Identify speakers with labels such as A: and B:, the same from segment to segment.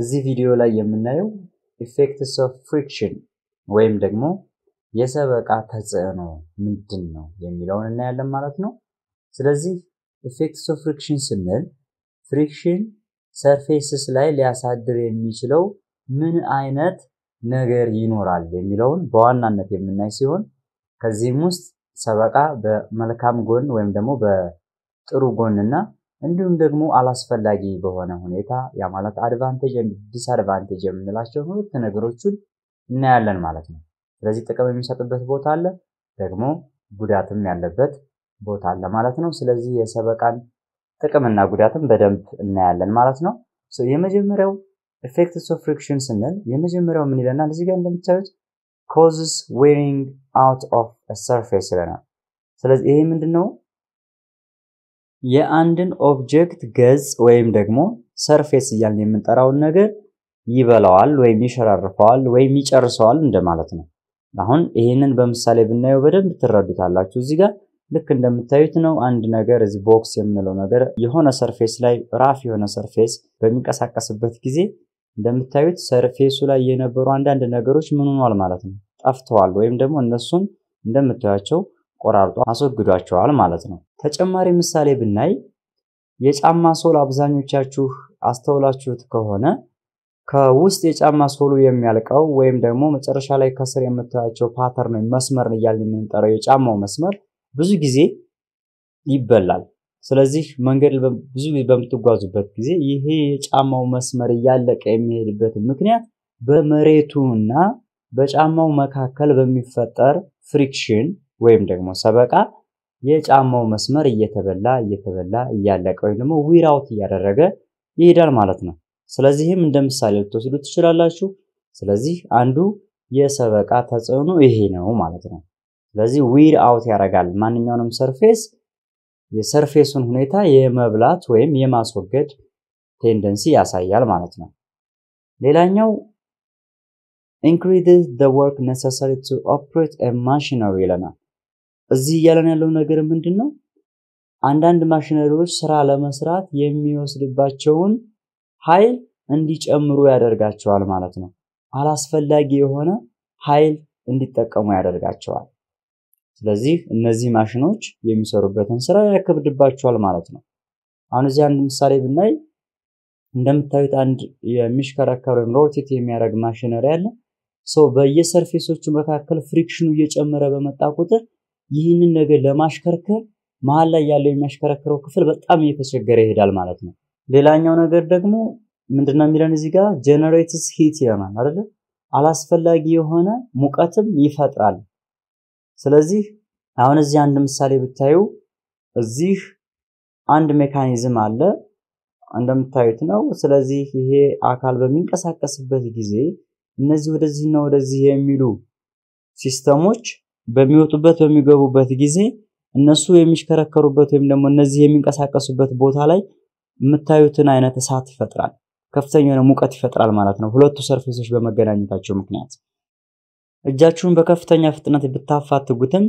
A: እዚህ ቪዲዮ ላይ የምናየው ኢፌክትስ ኦፍ ፍሪክሽን ወይም ደግሞ የሰበቃ ተጽዕኖ ምንድን ነው የሚለውን እናያለን ማለት ነው። ስለዚህ ኢፌክትስ ኦፍ ፍሪክሽን ስንል ፍሪክሽን ሰርፌስስ ላይ ሊያሳድር የሚችለው ምን አይነት ነገር ይኖራል የሚለውን በዋናነት የምናይ ሲሆን ከዚህም ውስጥ ሰበቃ በመልካም ጎን ወይም ደግሞ በጥሩ ጎንና እንዲሁም ደግሞ አላስፈላጊ በሆነ ሁኔታ ያ ማለት አድቫንቴጅ ዲስአድቫንቴጅ የምንላቸው ሁለት ነገሮችን እናያለን ማለት ነው። ስለዚህ ጥቅም የሚሰጥበት ቦታ አለ፣ ደግሞ ጉዳትም ያለበት ቦታ አለ ማለት ነው። ስለዚህ የሰበቃን ጥቅምና ጉዳትም በደንብ እናያለን ማለት ነው። የመጀመሪያው ኤፌክትስ ኦፍ ፍሪክሽን ስንል የመጀመሪያው ምን ይለናል? እዚህ ጋር እንደምታዩት ኮዝስ ዌሪንግ አውት ኦፍ ሰርፌስ ይለናል። ስለዚህ ይሄ ምንድን ነው? የአንድን ኦብጀክት ገጽ ወይም ደግሞ ሰርፌስ እያልን የምንጠራውን ነገር ይበላዋል ወይም ይሸራርፈዋል ወይም ይጨርሰዋል እንደማለት ነው። አሁን ይህንን በምሳሌ ብናየው በደንብ ትረዱታላችሁ። እዚህ ጋር ልክ እንደምታዩት ነው። አንድ ነገር እዚህ ቦክስ የምንለው ነገር የሆነ ሰርፌስ ላይ ራፍ የሆነ ሰርፌስ በሚንቀሳቀስበት ጊዜ እንደምታዩት ሰርፌሱ ላይ የነበሩ አንዳንድ ነገሮች ምን ሆኗል ማለት ነው፣ ጠፍተዋል ወይም ደግሞ እነሱን እንደምታያቸው ቆራርጦ አስወግዷቸዋል ማለት ነው። ተጨማሪ ምሳሌ ብናይ የጫማ ሶል አብዛኞቻችሁ አስተውላችሁት ከሆነ ከውስጥ የጫማ ሶሉ የሚያልቀው ወይም ደግሞ መጨረሻ ላይ ከስር የምታያቸው ፓተርን ወይም መስመር እያልን የምንጠራው የጫማው መስመር ብዙ ጊዜ ይበላል። ስለዚህ መንገድ ብዙ ጊዜ በምትጓዙበት ጊዜ ይሄ የጫማው መስመር እያለቀ የሚሄድበት ምክንያት በመሬቱና በጫማው መካከል በሚፈጠር ፍሪክሽን ወይም ደግሞ ሰበቃ የጫማው መስመር እየተበላ እየተበላ እያለቀ ወይም ደግሞ ዊራውት እያደረገ ይሄዳል ማለት ነው። ስለዚህም እንደ ምሳሌ ልትወስዱ ትችላላችሁ። ስለዚህ አንዱ የሰበቃ ተጽዕኖ ይሄ ነው ማለት ነው። ስለዚህ ዊር አውት ያደርጋል ማንኛውንም ሰርፌስ የሰርፌሱን ሁኔታ የመብላት ወይም የማስወገድ ቴንደንሲ ያሳያል ማለት ነው። ሌላኛው ኢንክሪዝ ዘ ወርክ ኔሰሰሪ ቱ ኦፕሬት ማሽነሪ ይለናል። እዚህ እያለን ያለው ነገር ምንድን ነው? አንዳንድ ማሽነሪዎች ስራ ለመስራት የሚወስድባቸውን ኃይል እንዲጨምሩ ያደርጋቸዋል ማለት ነው። አላስፈላጊ የሆነ ኃይል እንዲጠቀሙ ያደርጋቸዋል። ስለዚህ እነዚህ ማሽኖች የሚሰሩበትን ስራ ያከብድባቸዋል ማለት ነው። አሁን እዚህ አንድ ምሳሌ ብናይ እንደምታዩት አንድ የሚሽከረከር ወይም ሮቴት የሚያደርግ ማሽነሪ አለ። ሰው በየሰርፌሶቹ መካከል ፍሪክሽኑ እየጨመረ በመጣ ቁጥር ይህንን ነገር ለማሽከርከር መሀል ላይ ያለው የሚያሽከረክረው ክፍል በጣም እየተቸገረ ይሄዳል ማለት ነው። ሌላኛው ነገር ደግሞ ምንድነው የሚለን እዚህ ጋር ጀነሬትስ ሂት ይለናል አይደለ? አላስፈላጊ የሆነ ሙቀትም ይፈጥራል። ስለዚህ አሁን እዚህ አንድ ምሳሌ ብታዩ እዚህ አንድ ሜካኒዝም አለ እንደምታዩት ነው። ስለዚህ ይሄ አካል በሚንቀሳቀስበት ጊዜ እነዚህ ወደዚህና ወደዚህ የሚሉ ሲስተሞች በሚወጡበት በሚገቡበት ጊዜ እነሱ የሚሽከረከሩበት ወይም ደግሞ እነዚህ የሚንቀሳቀሱበት ቦታ ላይ የምታዩትን አይነት እሳት ይፈጥራል። ከፍተኛ የሆነ ሙቀት ይፈጥራል ማለት ነው፣ ሁለቱ ሰርፌሶች በመገናኘታቸው ምክንያት። እጃችሁን በከፍተኛ ፍጥነት ብታፋትጉትም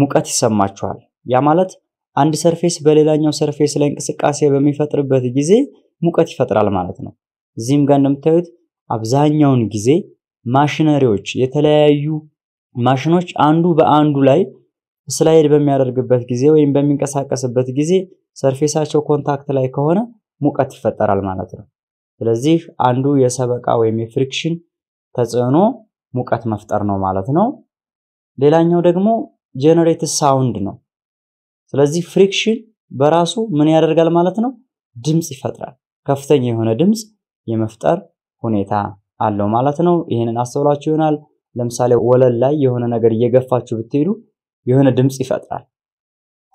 A: ሙቀት ይሰማችኋል። ያ ማለት አንድ ሰርፌስ በሌላኛው ሰርፌስ ላይ እንቅስቃሴ በሚፈጥርበት ጊዜ ሙቀት ይፈጥራል ማለት ነው። እዚህም ጋር እንደምታዩት አብዛኛውን ጊዜ ማሽነሪዎች የተለያዩ ማሽኖች አንዱ በአንዱ ላይ ስላይድ በሚያደርግበት ጊዜ ወይም በሚንቀሳቀስበት ጊዜ ሰርፌሳቸው ኮንታክት ላይ ከሆነ ሙቀት ይፈጠራል ማለት ነው። ስለዚህ አንዱ የሰበቃ ወይም የፍሪክሽን ተጽዕኖ ሙቀት መፍጠር ነው ማለት ነው። ሌላኛው ደግሞ ጄነሬት ሳውንድ ነው። ስለዚህ ፍሪክሽን በራሱ ምን ያደርጋል ማለት ነው? ድምፅ ይፈጥራል። ከፍተኛ የሆነ ድምፅ የመፍጠር ሁኔታ አለው ማለት ነው። ይህንን አስተውላችሁ ይሆናል። ለምሳሌ ወለል ላይ የሆነ ነገር እየገፋችሁ ብትሄዱ የሆነ ድምፅ ይፈጥራል።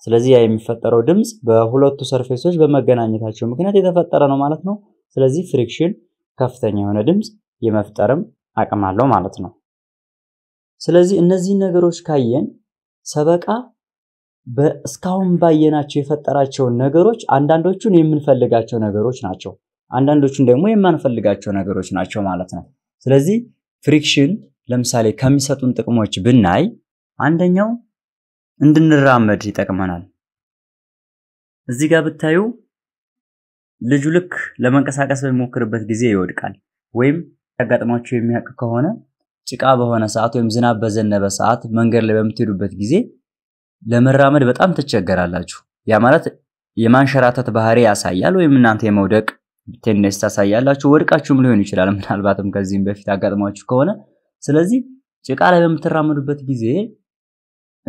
A: ስለዚህ ያ የሚፈጠረው ድምፅ በሁለቱ ሰርፌሶች በመገናኘታቸው ምክንያት የተፈጠረ ነው ማለት ነው። ስለዚህ ፍሪክሽን ከፍተኛ የሆነ ድምፅ የመፍጠርም አቅም አለው ማለት ነው። ስለዚህ እነዚህ ነገሮች ካየን ሰበቃ እስካሁን ባየናቸው የፈጠራቸውን ነገሮች አንዳንዶቹን የምንፈልጋቸው ነገሮች ናቸው፣ አንዳንዶቹን ደግሞ የማንፈልጋቸው ነገሮች ናቸው ማለት ነው። ስለዚህ ፍሪክሽን ለምሳሌ ከሚሰጡን ጥቅሞች ብናይ አንደኛው እንድንራመድ ይጠቅመናል። እዚህ ጋር ብታዩ ልጁ ልክ ለመንቀሳቀስ በሚሞክርበት ጊዜ ይወድቃል። ወይም ያጋጥማችሁ የሚያውቅ ከሆነ ጭቃ በሆነ ሰዓት ወይም ዝናብ በዘነበ ሰዓት መንገድ ላይ በምትሄዱበት ጊዜ ለመራመድ በጣም ትቸገራላችሁ። ያ ማለት የማንሸራተት ባህሪ ያሳያል፣ ወይም እናንተ የመውደቅ ቴንደንስ ታሳያላችሁ። ወድቃችሁም ሊሆን ይችላል። ምናልባትም ከዚህም በፊት አጋጥሟችሁ ከሆነ ስለዚህ ጭቃ ላይ በምትራመዱበት ጊዜ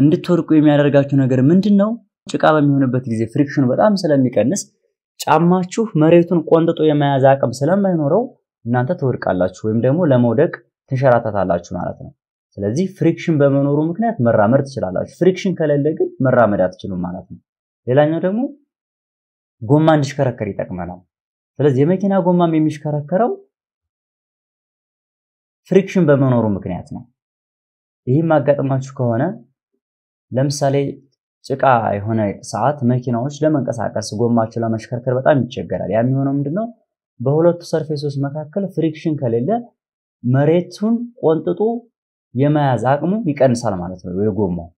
A: እንድትወድቁ የሚያደርጋችሁ ነገር ምንድን ነው? ጭቃ በሚሆንበት ጊዜ ፍሪክሽኑ በጣም ስለሚቀንስ ጫማችሁ መሬቱን ቆንጥጦ የመያዝ አቅም ስለማይኖረው እናንተ ትወድቃላችሁ ወይም ደግሞ ለመውደቅ ትንሸራተታላችሁ ማለት ነው። ስለዚህ ፍሪክሽን በመኖሩ ምክንያት መራመድ ትችላላችሁ። ፍሪክሽን ከሌለ ግን መራመድ አትችሉም ማለት ነው። ሌላኛው ደግሞ ጎማ እንዲሽከረከር ይጠቅመናል። ስለዚህ የመኪና ጎማም የሚሽከረከረው ፍሪክሽን በመኖሩ ምክንያት ነው። ይህም አጋጥማችሁ ከሆነ ለምሳሌ ጭቃ የሆነ ሰዓት መኪናዎች ለመንቀሳቀስ ጎማቸው ለመሽከርከር በጣም ይቸገራል። ያ የሚሆነው ምንድነው? በሁለቱ ሰርፌሶች መካከል ፍሪክሽን ከሌለ መሬቱን ቆንጥጦ የመያዝ አቅሙ ይቀንሳል ማለት ነው የጎማው።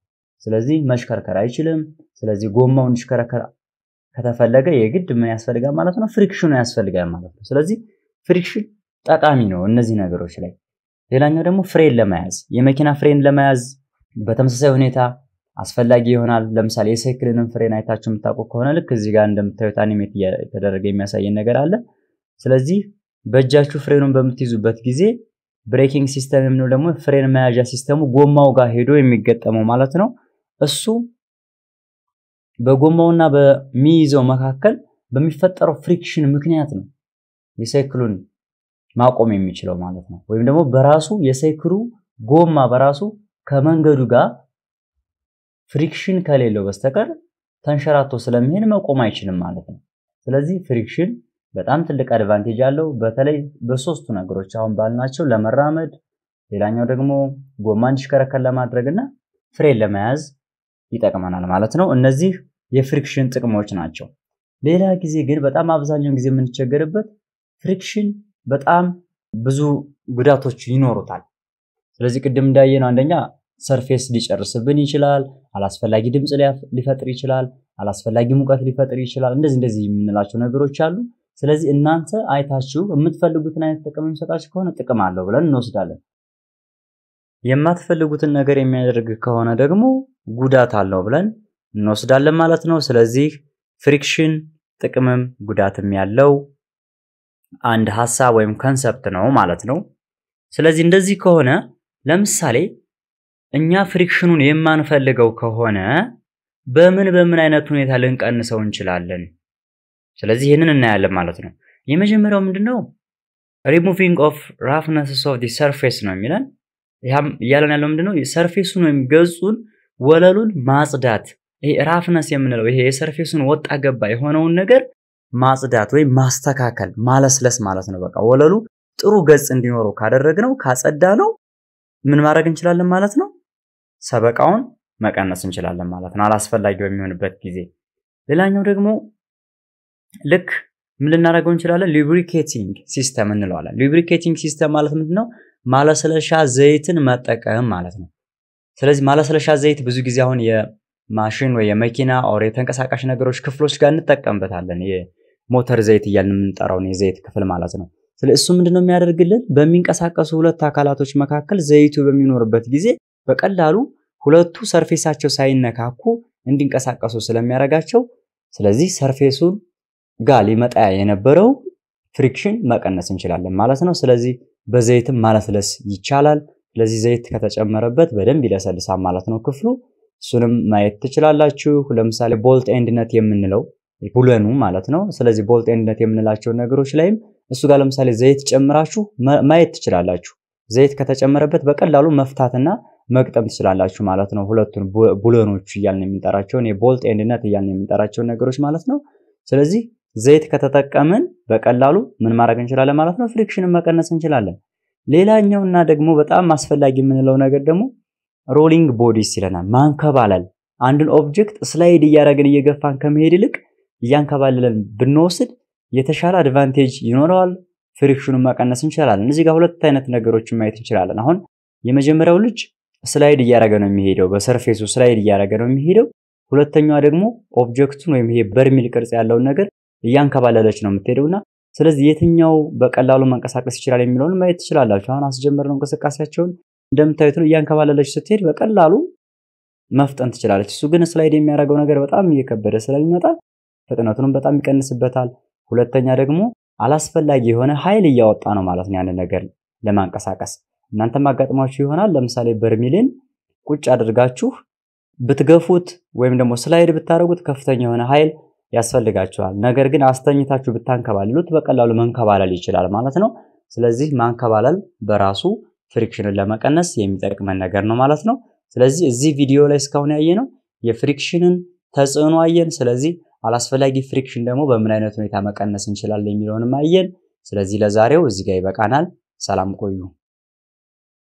A: ስለዚህ መሽከርከር አይችልም። ስለዚህ ጎማው እንዲሽከረከር ከተፈለገ የግድ ምን ያስፈልጋል ማለት ነው? ፍሪክሽኑ ያስፈልጋል ማለት ነው። ስለዚህ ፍሪክሽን ጠቃሚ ነው እነዚህ ነገሮች ላይ ሌላኛው ደግሞ ፍሬን ለመያዝ የመኪና ፍሬን ለመያዝ በተመሳሳይ ሁኔታ አስፈላጊ ይሆናል። ለምሳሌ የሳይክልንም ፍሬን አይታችሁ የምታውቁ ከሆነ ልክ እዚህ ጋር እንደምታዩት አኒሜት እየተደረገ የሚያሳየን ነገር አለ። ስለዚህ በእጃችሁ ፍሬኑን በምትይዙበት ጊዜ ብሬኪንግ ሲስተም የምንለው ደግሞ ፍሬን መያዣ ሲስተሙ ጎማው ጋር ሄዶ የሚገጠመው ማለት ነው። እሱ በጎማውና በሚይዘው መካከል በሚፈጠረው ፍሪክሽን ምክንያት ነው የሳይክሉን ማቆም የሚችለው ማለት ነው። ወይም ደግሞ በራሱ የሳይክሉ ጎማ በራሱ ከመንገዱ ጋር ፍሪክሽን ከሌለው በስተቀር ተንሸራቶ ስለሚሄድ መቆም አይችልም ማለት ነው። ስለዚህ ፍሪክሽን በጣም ትልቅ አድቫንቴጅ አለው። በተለይ በሶስቱ ነገሮች አሁን ባልናቸው ለመራመድ፣ ሌላኛው ደግሞ ጎማ እንዲሽከረከር ለማድረግ እና ፍሬን ለመያዝ ይጠቅመናል ማለት ነው። እነዚህ የፍሪክሽን ጥቅሞች ናቸው። ሌላ ጊዜ ግን በጣም አብዛኛውን ጊዜ የምንቸገርበት ፍሪክሽን በጣም ብዙ ጉዳቶች ይኖሩታል። ስለዚህ ቅድም እንዳየነው አንደኛ ሰርፌስ ሊጨርስብን ይችላል። አላስፈላጊ ድምፅ ሊፈጥር ይችላል። አላስፈላጊ ሙቀት ሊፈጥር ይችላል። እንደዚህ እንደዚህ የምንላቸው ነገሮች አሉ። ስለዚህ እናንተ አይታችሁ የምትፈልጉትን አይነት ጥቅም የሚሰጣችሁ ከሆነ ጥቅም አለው ብለን እንወስዳለን። የማትፈልጉትን ነገር የሚያደርግ ከሆነ ደግሞ ጉዳት አለው ብለን እንወስዳለን ማለት ነው። ስለዚህ ፍሪክሽን ጥቅምም ጉዳትም ያለው አንድ ሀሳብ ወይም ኮንሰፕት ነው ማለት ነው። ስለዚህ እንደዚህ ከሆነ ለምሳሌ እኛ ፍሪክሽኑን የማንፈልገው ከሆነ በምን በምን አይነት ሁኔታ ልንቀንሰው እንችላለን? ስለዚህ ይህንን እናያለን ማለት ነው። የመጀመሪያው ምንድነው? ሪሙቪንግ ኦፍ ራፍነስስ ኦፍ ዲ ሰርፌስ ነው የሚለን። እያለን ያለው ምንድነው? ሰርፌሱን ወይም ገጹን ወለሉን ማጽዳት። ይሄ ራፍነስ የምንለው ይሄ የሰርፌሱን ወጣ ገባ የሆነውን ነገር ማጽዳት ወይም ማስተካከል ማለስለስ ማለት ነው። በቃ ወለሉ ጥሩ ገጽ እንዲኖረው ካደረግነው ካጸዳ ነው ምን ማድረግ እንችላለን ማለት ነው። ሰበቃውን መቀነስ እንችላለን ማለት ነው፣ አላስፈላጊ በሚሆንበት ጊዜ። ሌላኛው ደግሞ ልክ ምን ልናደርገው እንችላለን? ሊብሪኬቲንግ ሲስተም እንለዋለን። ሊብሪኬቲንግ ሲስተም ማለት ምንድን ነው? ማለስለሻ ዘይትን መጠቀም ማለት ነው። ስለዚህ ማለስለሻ ዘይት ብዙ ጊዜ አሁን የማሽን ወይ የመኪና ኦር የተንቀሳቃሽ ነገሮች ክፍሎች ጋር እንጠቀምበታለን። ሞተር ዘይት እያልን የምንጠራውን የዘይት ክፍል ማለት ነው። ስለ እሱ ምንድነው የሚያደርግልን? በሚንቀሳቀሱ ሁለት አካላቶች መካከል ዘይቱ በሚኖርበት ጊዜ በቀላሉ ሁለቱ ሰርፌሳቸው ሳይነካኩ እንዲንቀሳቀሱ ስለሚያደርጋቸው፣ ስለዚህ ሰርፌሱን ጋር ሊመጣ የነበረው ፍሪክሽን መቀነስ እንችላለን ማለት ነው። ስለዚህ በዘይትም ማለስለስ ይቻላል። ስለዚህ ዘይት ከተጨመረበት በደንብ ይለሰልሳል ማለት ነው ክፍሉ። እሱንም ማየት ትችላላችሁ። ለምሳሌ ቦልት ኤንድነት የምንለው ቡለኑ ማለት ነው። ስለዚህ ቦልት ኤንድነት የምንላቸው ነገሮች ላይም እሱ ጋር ለምሳሌ ዘይት ጨምራችሁ ማየት ትችላላችሁ። ዘይት ከተጨመረበት በቀላሉ መፍታትና መቅጠም ትችላላችሁ ማለት ነው። ሁለቱን ቡለኖቹ እያልን የምንጠራቸውን የቦልት ኤንድነት እያልን የምንጠራቸውን ነገሮች ማለት ነው። ስለዚህ ዘይት ከተጠቀምን በቀላሉ ምን ማድረግ እንችላለን ማለት ነው፣ ፍሪክሽንን መቀነስ እንችላለን። ሌላኛውና ደግሞ በጣም አስፈላጊ የምንለው ነገር ደግሞ ሮሊንግ ቦዲስ ይለናል፣ ማንከባለል። አንድን ኦብጀክት ስላይድ እያደረግን እየገፋን ከመሄድ ይልቅ እያንከባለለን ብንወስድ የተሻለ አድቫንቴጅ ይኖረዋል። ፍሪክሽኑን መቀነስ እንችላለን። እዚህ ጋር ሁለት አይነት ነገሮችን ማየት እንችላለን። አሁን የመጀመሪያው ልጅ ስላይድ እያደረገ ነው የሚሄደው፣ በሰርፌሱ ስላይድ እያደረገ ነው የሚሄደው። ሁለተኛዋ ደግሞ ኦብጀክቱን ወይም ይሄ በርሚል ቅርጽ ያለውን ነገር እያንከባለለች ነው የምትሄደውና ስለዚህ የትኛው በቀላሉ መንቀሳቀስ ይችላል የሚለውን ማየት ትችላላችሁ። አሁን አስጀመር ነው እንቅስቃሴያቸውን እንደምታዩት ነው። እያንከባለለች ስትሄድ በቀላሉ መፍጠን ትችላለች። እሱ ግን ስላይድ የሚያደርገው ነገር በጣም እየከበደ ስለሚመጣ ፍጥነቱንም በጣም ይቀንስበታል። ሁለተኛ ደግሞ አላስፈላጊ የሆነ ኃይል እያወጣ ነው ማለት ነው ያንን ነገር ለማንቀሳቀስ። እናንተም አጋጥሟችሁ ይሆናል። ለምሳሌ በርሚልን ቁጭ አድርጋችሁ ብትገፉት ወይም ደግሞ ስላይድ ብታደርጉት ከፍተኛ የሆነ ኃይል ያስፈልጋቸዋል። ነገር ግን አስተኝታችሁ ብታንከባልሉት በቀላሉ መንከባለል ይችላል ማለት ነው። ስለዚህ ማንከባለል በራሱ ፍሪክሽንን ለመቀነስ የሚጠቅመን ነገር ነው ማለት ነው። ስለዚህ እዚህ ቪዲዮ ላይ እስካሁን ያየነው የፍሪክሽንን ተጽዕኖ አየን። ስለዚህ አላስፈላጊ ፍሪክሽን ደግሞ በምን አይነት ሁኔታ መቀነስ እንችላለን የሚለውንም አየን። ስለዚህ ለዛሬው እዚህ ጋር ይበቃናል። ሰላም ቆዩ።